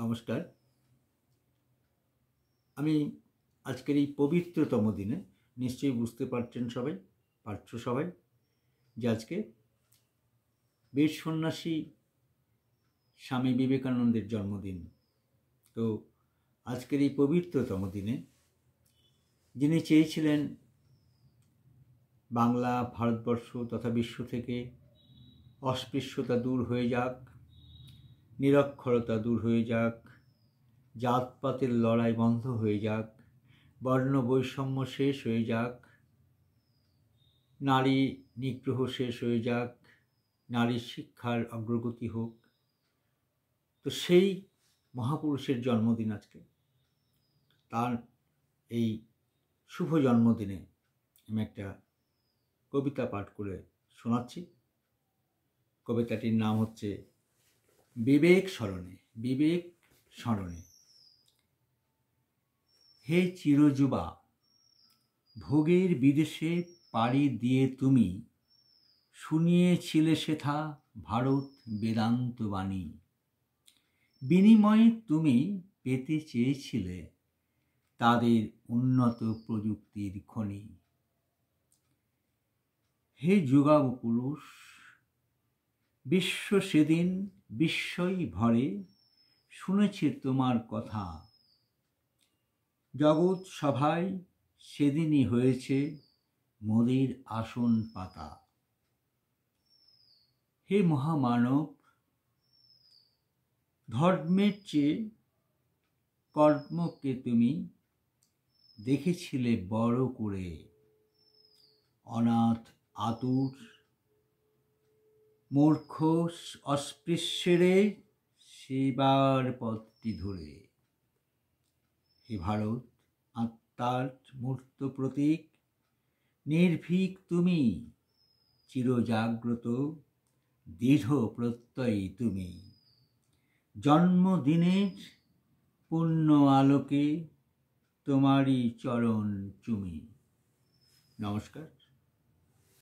নমস্কার আমি আজকের এই পবিত্রতম দিনে নিশ্চয়ই বুঝতে পারছেন সবাই পারছ সবাই যে আজকে বীর সন্ন্যাসী স্বামী বিবেকানন্দের জন্মদিন তো আজকের এই পবিত্রতম দিনে যিনি চেয়েছিলেন বাংলা ভারতবর্ষ তথা বিশ্ব থেকে অস্পৃশ্যতা দূর হয়ে যাক নিরক্ষরতা দূর হয়ে যাক জাতপাতের লড়াই বন্ধ হয়ে যাক বর্ণ বৈষম্য শেষ হয়ে যাক নারী নিগ্রহ শেষ হয়ে যাক নারী শিক্ষার অগ্রগতি হোক তো সেই মহাপুরুষের জন্মদিন আজকে তার এই শুভ জন্মদিনে আমি একটা কবিতা পাঠ করে শোনাচ্ছি কবিতাটির নাম হচ্ছে বিবেক স্মরণে বিবেক স্মরণে হে চিরযুবা ভোগের বিদেশে পাড়ি দিয়ে তুমি শুনিয়েছিলে সেথা ভারত বেদান্ত বাণী বিনিময়ে তুমি পেতে চেয়েছিলে তাদের উন্নত প্রযুক্তির খনি হে যুগাবপুরুষ পুরুষ বিশ্ব সেদিন বিশ্বই ভরে শুনেছি তোমার কথা জগৎ সভায় সেদিনই হয়েছে মোদীর আসন পাতা হে মহামানব ধর্মের চেয়ে কর্মকে তুমি দেখেছিলে বড় করে অনাথ আতুর মূর্খ অস্পৃশ্যেরে সেবার পথটি ধরে হে ভারত আত্মার মূর্ত প্রতীক নির্ভীক তুমি চিরজাগ্রত দৃঢ় প্রত্যয়ী তুমি জন্মদিনের পূর্ণ আলোকে তোমারই চরণ চুমি নমস্কার